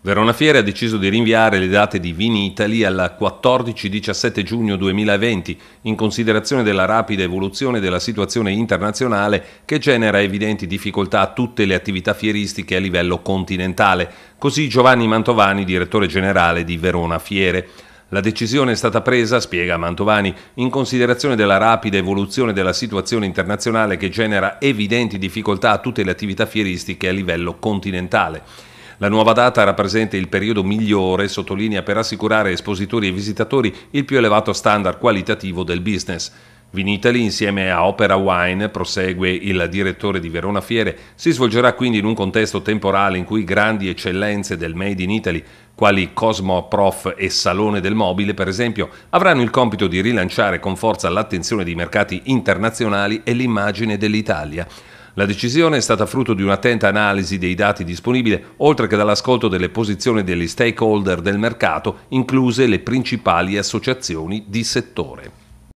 Verona Fiere ha deciso di rinviare le date di Vini Italy al 14-17 giugno 2020 in considerazione della rapida evoluzione della situazione internazionale che genera evidenti difficoltà a tutte le attività fieristiche a livello continentale, così Giovanni Mantovani, direttore generale di Verona Fiere. La decisione è stata presa, spiega Mantovani, in considerazione della rapida evoluzione della situazione internazionale che genera evidenti difficoltà a tutte le attività fieristiche a livello continentale. La nuova data rappresenta il periodo migliore, sottolinea, per assicurare espositori e visitatori il più elevato standard qualitativo del business. Vinitali insieme a Opera Wine, prosegue il direttore di Verona Fiere, si svolgerà quindi in un contesto temporale in cui grandi eccellenze del Made in Italy, quali Cosmo Prof e Salone del Mobile per esempio, avranno il compito di rilanciare con forza l'attenzione dei mercati internazionali e l'immagine dell'Italia. La decisione è stata frutto di un'attenta analisi dei dati disponibili, oltre che dall'ascolto delle posizioni degli stakeholder del mercato, incluse le principali associazioni di settore.